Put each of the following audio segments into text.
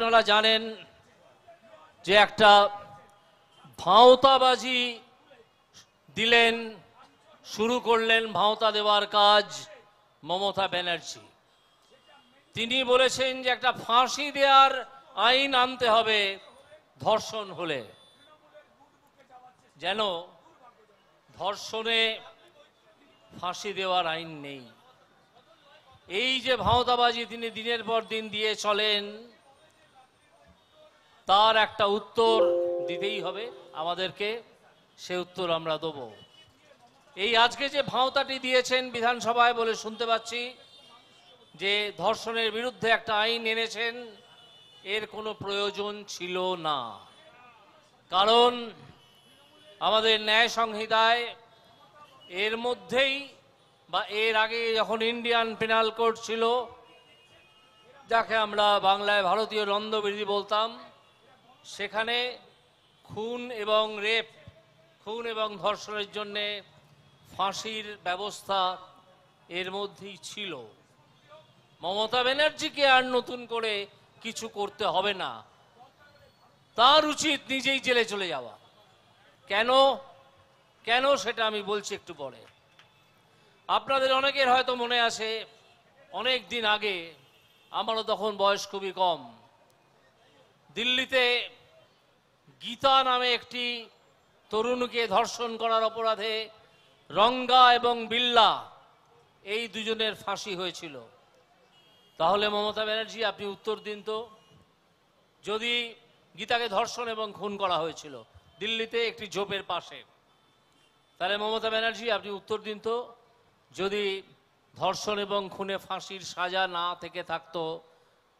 আপনারা জানেন যে একটা ভাঁওতাবাজি দিলেন শুরু করলেন ভাওতা দেওয়ার কাজ মমতা ব্যানার্জি তিনি বলেছেন যে একটা ফাঁসি দেওয়ার আইন আনতে হবে ধর্ষণ হলে যেন ধর্ষণে ফাঁসি দেওয়ার আইন নেই এই যে ভাওতাবাজি তিনি দিনের পর দিন দিয়ে চলেন তার একটা উত্তর দিতেই হবে আমাদেরকে সে উত্তর আমরা দেব এই আজকে যে ভাঁওতাটি দিয়েছেন বিধানসভায় বলে শুনতে পাচ্ছি যে ধর্ষণের বিরুদ্ধে একটা আইন এনেছেন এর কোনো প্রয়োজন ছিল না কারণ আমাদের ন্যায় সংহিতায় এর মধ্যেই বা এর আগে যখন ইন্ডিয়ান পেনাল কোড ছিল যাকে আমরা বাংলায় ভারতীয় দণ্ডবিধি বলতাম সেখানে খুন এবং রেপ খুন এবং ধর্ষণের জন্যে ফাঁসির ব্যবস্থা এর মধ্যেই ছিল মমতা ব্যানার্জিকে আর নতুন করে কিছু করতে হবে না তার উচিত নিজেই জেলে চলে যাওয়া কেন কেন সেটা আমি বলছি একটু পরে আপনাদের অনেকের হয়তো মনে আছে অনেক দিন আগে আমারও তখন বয়স খুবই কম দিল্লিতে গীতা নামে একটি তরুণকে ধর্ষণ করার অপরাধে রঙ্গা এবং বিল্লা এই দুজনের ফাঁসি হয়েছিল তাহলে মমতা ব্যানার্জি আপনি উত্তর দিন তো যদি গীতাকে ধর্ষণ এবং খুন করা হয়েছিল দিল্লিতে একটি জোপের পাশে তাহলে মমতা ব্যানার্জি আপনি উত্তর দিন তো যদি ধর্ষণ এবং খুনে ফাঁসির সাজা না থেকে থাকতো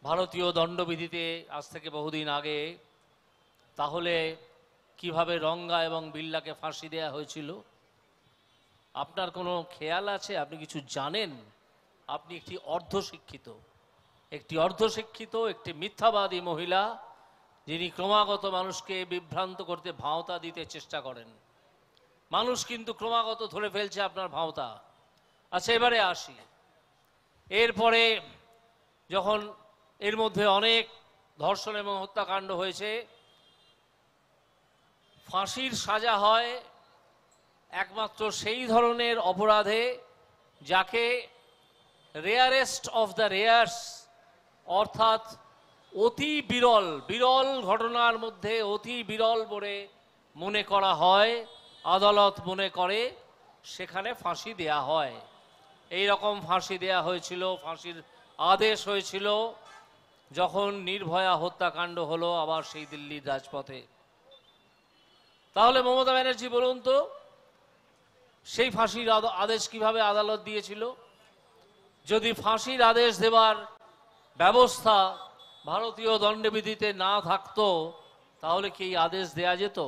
ভারতীয় দণ্ডবিধিতে আজ থেকে বহুদিন আগে তাহলে কিভাবে রঙ্গা এবং বিল্লাকে ফাঁসি দেয়া হয়েছিল আপনার কোনো খেয়াল আছে আপনি কিছু জানেন আপনি একটি অর্ধশিক্ষিত একটি অর্ধশিক্ষিত একটি মিথ্যাবাদী মহিলা যিনি ক্রমাগত মানুষকে বিভ্রান্ত করতে ভাওতা দিতে চেষ্টা করেন মানুষ কিন্তু ক্রমাগত ধরে ফেলছে আপনার ভাওতা আচ্ছা এবারে আসি এরপরে যখন এর মধ্যে অনেক ধর্ষণ এবং হত্যাকাণ্ড হয়েছে ফাঁসির সাজা হয় একমাত্র সেই ধরনের অপরাধে যাকে রেয়ারেস্ট অফ দ্য রেয়ার্স অর্থাৎ অতি বিরল বিরল ঘটনার মধ্যে অতি বিরল বলে মনে করা হয় আদালত মনে করে সেখানে ফাঁসি দেয়া হয় এই রকম ফাঁসি দেয়া হয়েছিল ফাঁসির আদেশ হয়েছিল যখন নির্ভয়া হত্যাকাণ্ড হলো আবার সেই দিল্লির রাজপথে তাহলে মমতা ব্যানার্জি বলুন তো সেই ফাঁসির আদেশ কিভাবে আদালত দিয়েছিল যদি ফাঁসির আদেশ দেবার ব্যবস্থা ভারতীয় দণ্ডবিধিতে না থাকতো তাহলে কি আদেশ দেয়া যেত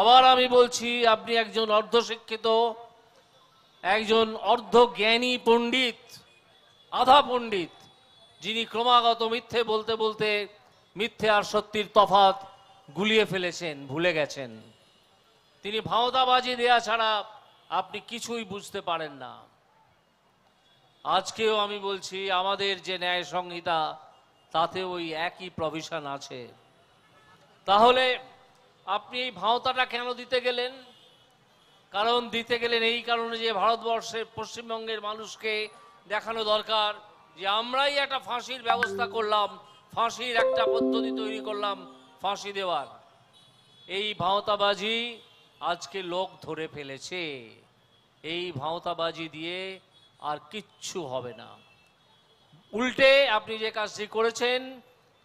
আবার আমি বলছি আপনি একজন অর্ধশিক্ষিত একজন অর্ধ জ্ঞানী পণ্ডিত আধা পণ্ডিত যিনি ক্রমাগত মিথ্যে বলতে বলতে মিথ্যে আর সত্যির তফাত গুলিয়ে ফেলেছেন ভুলে গেছেন তিনি ভাওতাবাজি দেয়া ছাড়া আপনি কিছুই বুঝতে পারেন না আজকেও আমি বলছি আমাদের যে ন্যায় সংহিতা তাতে ওই একই প্রভিশন আছে তাহলে আপনি এই ভাওতাটা কেন দিতে গেলেন কারণ দিতে গেলেন এই কারণে যে ভারতবর্ষের পশ্চিমবঙ্গের মানুষকে দেখানো দরকার যে আমরাই একটা ফাঁসির ব্যবস্থা করলাম ফাঁসির একটা পদ্ধতি তৈরি করলাম ফাঁসি দেওয়ার এই ভাওতাবাজি আজকে লোক ধরে ফেলেছে এই ভাওতাবাজি দিয়ে আর কিচ্ছু হবে না উল্টে আপনি যে কাজটি করেছেন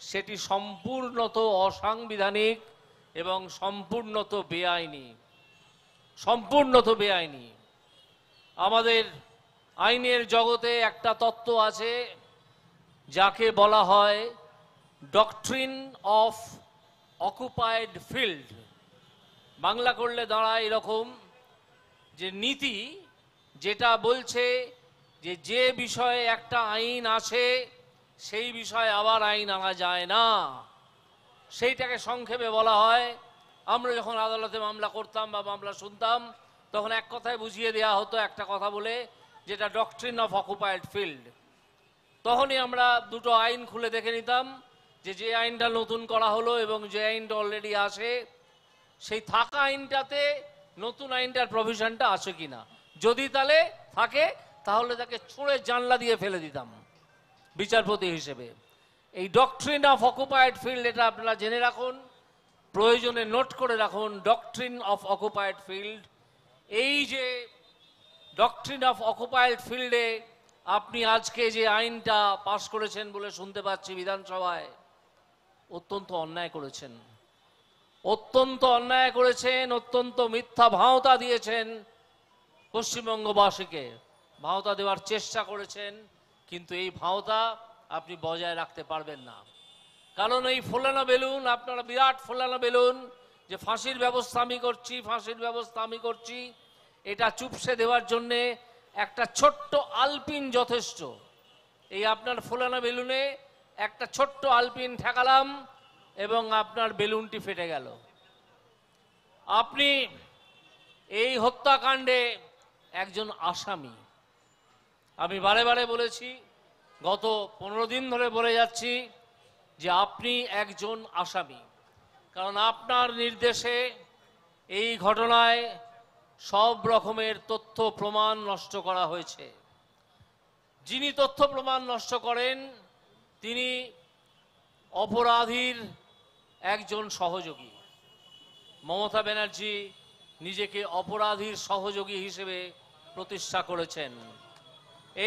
সেটি সম্পূর্ণত অসাংবিধানিক এবং সম্পূর্ণত বেআইনি সম্পূর্ণত বেআইনি আমাদের আইনের জগতে একটা তত্ত্ব আছে যাকে বলা হয় ডকট্রিন অফ অকুপাইড ফিল্ড বাংলা করলে দাঁড়ায় এরকম যে নীতি যেটা বলছে যে যে বিষয়ে একটা আইন আছে সেই বিষয়ে আবার আইন আনা যায় না সেইটাকে সংক্ষেপে বলা হয় আমরা যখন আদালতে মামলা করতাম বা মামলা শুনতাম তখন এক কথায় বুঝিয়ে দেওয়া হতো একটা কথা বলে যেটা ডকট্রিন অফ অকুপায়েড ফিল্ড তখনই আমরা দুটো আইন খুলে দেখে নিতাম যে যে আইনটা নতুন করা হলো এবং যে আইনটা অলরেডি আসে সেই থাকা আইনটাতে নতুন আইনটার প্রভিশনটা আছে কি না যদি তাহলে থাকে তাহলে তাকে ছুঁড়ে জানলা দিয়ে ফেলে দিতাম বিচারপতি হিসেবে এই ডকট্রিন অফ অকুপায়েড ফিল্ড এটা আপনারা জেনে রাখুন প্রয়োজনে নোট করে রাখুন ডকট্রিন অফ অকুপায়েড ফিল্ড এই যে ডকট্রিন অফ অকুপায়েড ফিল্ডে আপনি আজকে যে আইনটা পাশ করেছেন বলে শুনতে পাচ্ছি বিধানসভায় অত্যন্ত অন্যায় করেছেন অত্যন্ত অন্যায় করেছেন অত্যন্ত মিথ্যা ভাওতা দিয়েছেন পশ্চিমবঙ্গবাসীকে ভাওতা দেওয়ার চেষ্টা করেছেন কিন্তু এই ভাওতা আপনি বজায় রাখতে পারবেন না কারণ এই ফোলানো বেলুন আপনারা বিরাট ফোলানো বেলুন যে ফাঁসির ব্যবস্থা আমি করছি ফাঁসির ব্যবস্থা আমি করছি এটা চুপসে দেওয়ার জন্যে একটা ছোট্ট আলপিন যথেষ্ট এই আপনার ফোলানো বেলুনে একটা ছোট্ট আলপিন ঠেকালাম এবং আপনার বেলুনটি ফেটে গেল আপনি এই হত্যাকাণ্ডে একজন আসামি আমি বারে বারে বলেছি গত পনেরো দিন ধরে বলে যাচ্ছি যে আপনি একজন আসামি কারণ আপনার নির্দেশে এই ঘটনায় সব রকমের তথ্য প্রমাণ নষ্ট করা হয়েছে যিনি তথ্য প্রমাণ নষ্ট করেন তিনি অপরাধীর একজন সহযোগী মমতা ব্যানার্জি নিজেকে অপরাধীর সহযোগী হিসেবে প্রতিষ্ঠা করেছেন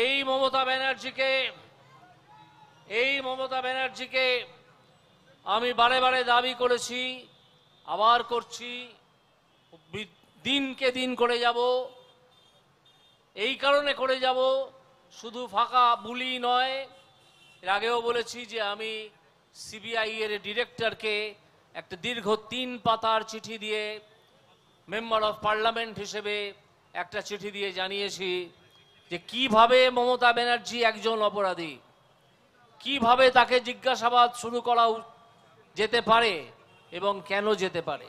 এই মমতা ব্যানার্জিকে এই মমতা ব্যানার্জিকে আমি বারে বারে দাবি করেছি আবার করছি দিনকে দিন করে যাব এই কারণে করে যাব শুধু ফাঁকা বুলি নয় এর আগেও বলেছি যে আমি সিবিআই এর ডিরেক্টরকে একটা দীর্ঘ তিন পাতার চিঠি দিয়ে মেম্বার অফ পার্লামেন্ট হিসেবে একটা চিঠি দিয়ে জানিয়েছি যে কিভাবে মমতা ব্যানার্জি একজন অপরাধী কিভাবে তাকে জিজ্ঞাসাবাদ শুরু করা যেতে পারে এবং কেন যেতে পারে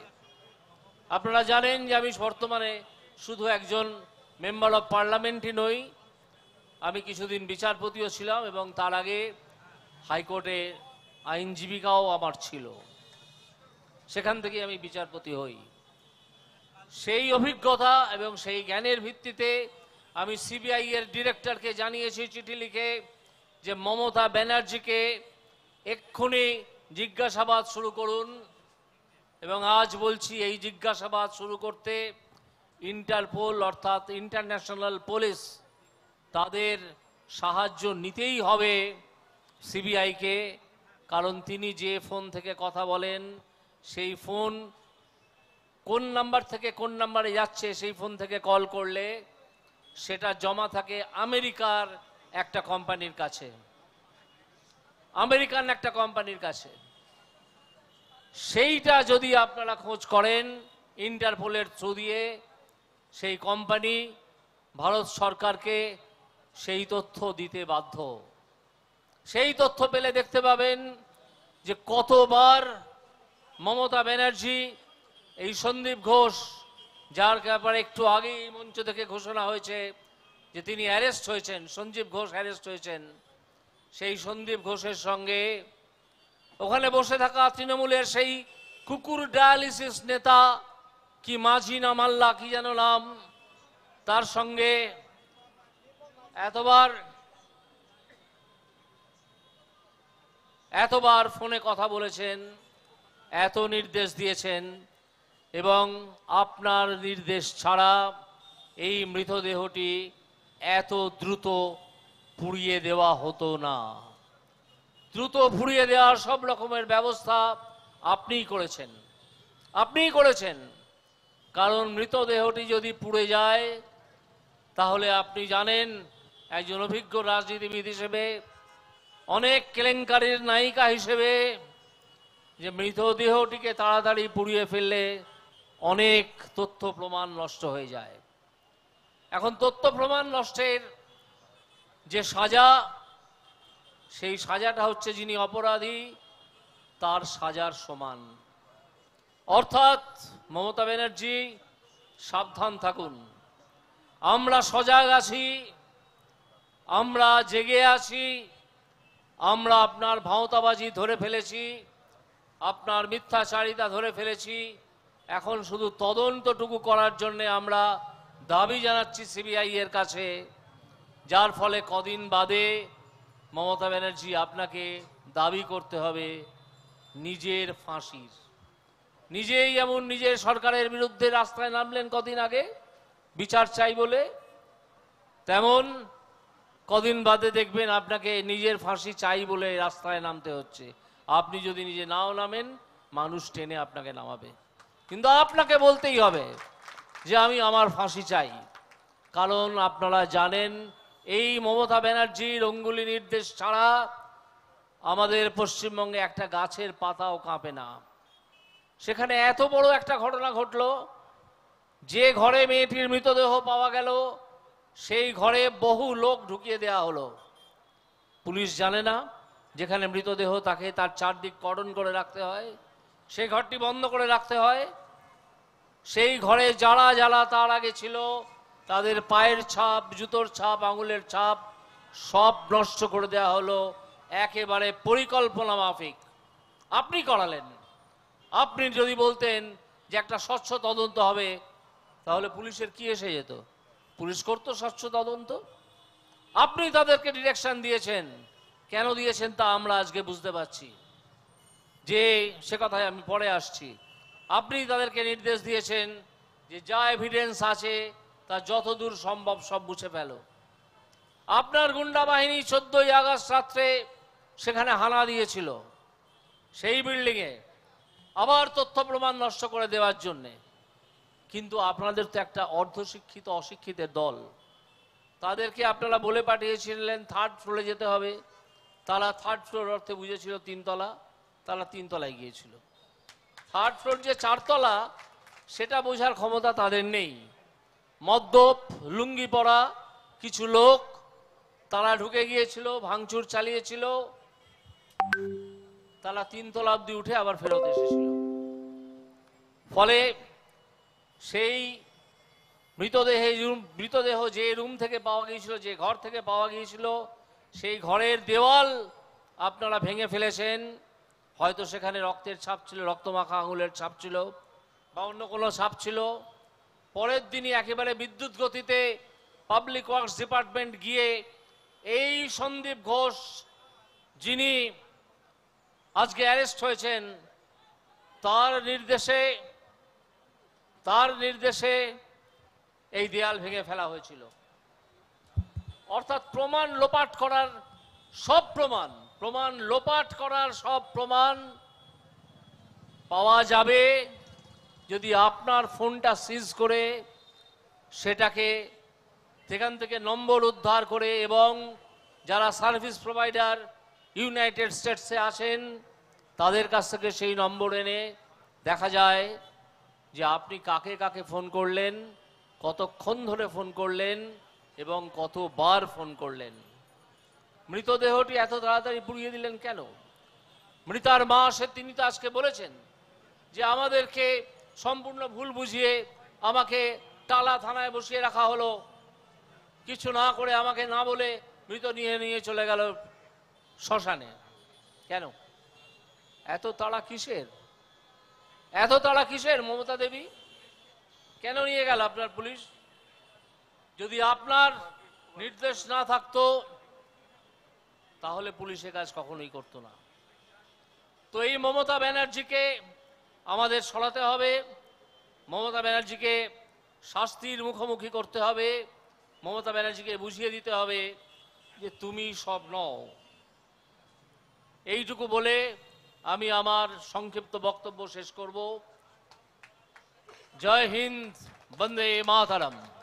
আপনারা জানেন যে আমি বর্তমানে শুধু একজন মেম্বার অব পার্লামেন্টই নই আমি কিছুদিন বিচারপতিও ছিলাম এবং তার আগে হাইকোর্টে আইনজীবিকাও আমার ছিল সেখান থেকে আমি বিচারপতি হই সেই অভিজ্ঞতা এবং সেই জ্ঞানের ভিত্তিতে আমি সিবিআই এর ডিরেক্টরকে জানিয়েছি চিঠি লিখে যে মমতা ব্যানার্জিকে এক্ষুনি জিজ্ঞাসাবাদ শুরু করুন এবং আজ বলছি এই জিজ্ঞাসাবাদ শুরু করতে ইন্টারপোল অর্থাৎ ইন্টারন্যাশনাল পুলিশ তাদের সাহায্য নিতেই হবে সিবিআইকে কারণ তিনি যে ফোন থেকে কথা বলেন সেই ফোন কোন নাম্বার থেকে কোন নাম্বারে যাচ্ছে সেই ফোন থেকে কল করলে সেটা জমা থাকে আমেরিকার একটা কোম্পানির কাছে আমেরিকান একটা কোম্পানির কাছে সেইটা যদি আপনারা খোঁজ করেন ইন্টারপোলের থ্রু দিয়ে সেই কোম্পানি ভারত সরকারকে সেই তথ্য দিতে বাধ্য সেই তথ্য পেলে দেখতে পাবেন যে কতবার মমতা ব্যানার্জি এই সন্দীপ ঘোষ যার ব্যাপারে একটু আগেই মঞ্চ থেকে ঘোষণা হয়েছে যে তিনি অ্যারেস্ট হয়েছেন সঞ্জীব ঘোষ অ্যারেস্ট হয়েছেন সেই সন্দীপ ঘোষের সঙ্গে ওখানে বসে থাকা তৃণমূলের সেই কুকুর ডায়ালিসিস নেতা কি মাঝি না মাল্লা কি যেন নাম তার সঙ্গে এতবার এতবার ফোনে কথা বলেছেন এত নির্দেশ দিয়েছেন এবং আপনার নির্দেশ ছাড়া এই মৃতদেহটি এত দ্রুত পুড়িয়ে দেওয়া হতো না দ্রুত ঘুরিয়ে দেওয়ার সব রকমের ব্যবস্থা আপনিই করেছেন আপনিই করেছেন কারণ মৃতদেহটি যদি পুড়ে যায় তাহলে আপনি জানেন একজন অভিজ্ঞ রাজনীতিবিদ হিসেবে অনেক কেলেঙ্কারির নায়িকা হিসেবে যে মৃতদেহটিকে তাড়াতাড়ি পুড়িয়ে ফেললে অনেক তথ্য প্রমাণ নষ্ট হয়ে যায় এখন তথ্য প্রমাণ নষ্টের যে সাজা সেই সাজাটা হচ্ছে যিনি অপরাধী তার সাজার সমান অর্থাৎ মমতা ব্যানার্জি সাবধান থাকুন আমরা সজাগ আছি আমরা জেগে আছি আমরা আপনার ভাওতাবাজি ধরে ফেলেছি আপনার মিথ্যাচারিতা ধরে ফেলেছি এখন শুধু তদন্তটুকু করার জন্যে আমরা দাবি জানাচ্ছি সিবিআই এর কাছে যার ফলে কদিন বাদে মমতা ব্যানার্জি আপনাকে দাবি করতে হবে নিজের ফাঁসির নিজেই এমন নিজের সরকারের বিরুদ্ধে রাস্তায় নামলেন কদিন আগে বিচার চাই বলে তেমন কদিন বাদে দেখবেন আপনাকে নিজের ফাঁসি চাই বলে রাস্তায় নামতে হচ্ছে আপনি যদি নিজে নাও নামেন মানুষ টেনে আপনাকে নামাবে কিন্তু আপনাকে বলতেই হবে যে আমি আমার ফাঁসি চাই কারণ আপনারা জানেন এই মমতা ব্যানার্জির অঙ্গুলি নির্দেশ ছাড়া আমাদের পশ্চিমবঙ্গে একটা গাছের পাতাও কাঁপে না সেখানে এত বড় একটা ঘটনা ঘটল যে ঘরে মেয়েটির মৃতদেহ পাওয়া গেল সেই ঘরে বহু লোক ঢুকিয়ে দেয়া হলো পুলিশ জানে না যেখানে মৃতদেহ তাকে তার চারদিক কটন করে রাখতে হয় সেই ঘরটি বন্ধ করে রাখতে হয় সেই ঘরে যারা যারা তার আগে ছিল তাদের পায়ের ছাপ জুতোর ছাপ আঙুলের ছাপ সব নষ্ট করে দেয়া হলো একেবারে পরিকল্পনা মাফিক আপনি করালেন আপনি যদি বলতেন যে একটা স্বচ্ছ তদন্ত হবে তাহলে পুলিশের কি এসে যেত পুলিশ করতো স্বচ্ছ তদন্ত আপনি তাদেরকে ডিরেকশন দিয়েছেন কেন দিয়েছেন তা আমরা আজকে বুঝতে পারছি যে সে কথায় আমি পরে আসছি আপনি তাদেরকে নির্দেশ দিয়েছেন যে যা এভিডেন্স আছে তা যতদূর সম্ভব সব বুঝে ফেল আপনার গুন্ডা বাহিনী চোদ্দই আগস্ট রাত্রে সেখানে হানা দিয়েছিল সেই বিল্ডিংয়ে আবার তথ্য প্রমাণ নষ্ট করে দেওয়ার জন্যে কিন্তু আপনাদের তো একটা অর্ধশিক্ষিত অশিক্ষিতের দল তাদেরকে আপনারা বলে পাঠিয়েছিলেন থার্ড ফ্লোরে যেতে হবে তারা থার্ড ফ্লোর অর্থে বুঝেছিল তিনতলা তারা তিনতলায় গিয়েছিল থার্ড ফ্লোর যে চারতলা সেটা বোঝার ক্ষমতা তাদের নেই মদ্যপ লুঙ্গি পরা কিছু লোক তারা ঢুকে গিয়েছিল ভাঙচুর চালিয়েছিল তারা তিনতলা অব্দি উঠে আবার ফেরত এসেছিল ফলে সেই মৃতদেহে মৃতদেহ যে রুম থেকে পাওয়া গিয়েছিল যে ঘর থেকে পাওয়া গিয়েছিল সেই ঘরের দেওয়াল আপনারা ভেঙে ফেলেছেন হয়তো সেখানে রক্তের ছাপ ছিল রক্তমাখা আঙুলের ছাপ ছিল বা অন্য কোনো ছাপ ছিল পরের দিনই একেবারে বিদ্যুৎ গতিতে পাবলিক ওয়ার্কস ডিপার্টমেন্ট গিয়ে এই সন্দীপ ঘোষ যিনি আজকে অ্যারেস্ট হয়েছেন তার নির্দেশে তার নির্দেশে এই দেয়াল ভেঙে ফেলা হয়েছিল অর্থাৎ প্রমাণ লোপাট করার সব প্রমাণ প্রমাণ লোপাট করার সব প্রমাণ পাওয়া যাবে যদি আপনার ফোনটা সিজ করে সেটাকে সেখান থেকে নম্বর উদ্ধার করে এবং যারা সার্ভিস প্রোভাইডার ইউনাইটেড স্টেটসে আসেন তাদের কাছ থেকে সেই নম্বর এনে দেখা যায় যে আপনি কাকে কাকে ফোন করলেন কতক্ষণ ধরে ফোন করলেন এবং কতবার ফোন করলেন মৃতদেহটি এত তাড়াতাড়ি পুড়িয়ে দিলেন কেন মৃতার মা সে তিনি তো আজকে বলেছেন যে আমাদেরকে সম্পূর্ণ ভুল বুঝিয়ে আমাকে টালা থানায় বসিয়ে রাখা হলো কিছু না করে আমাকে না বলে মৃত নিয়ে নিয়ে চলে গেল শ্মশানে কেন এত তাড়া কিসের এত তাড়া কিসের মমতা দেবী কেন নিয়ে গেল আপনার পুলিশ যদি আপনার নির্দেশ না থাকতো তাহলে পুলিশে কাজ কখনোই করতো না তো এই মমতা ব্যানার্জিকে আমাদের সরাতে হবে মমতা ব্যানার্জিকে শাস্তির মুখোমুখি করতে হবে মমতা ব্যানার্জিকে বুঝিয়ে দিতে হবে যে তুমি সব নও এইটুকু বলে আমি আমার সংক্ষিপ্ত বক্তব্য শেষ করব জয় হিন্দ বন্দে মাতারাম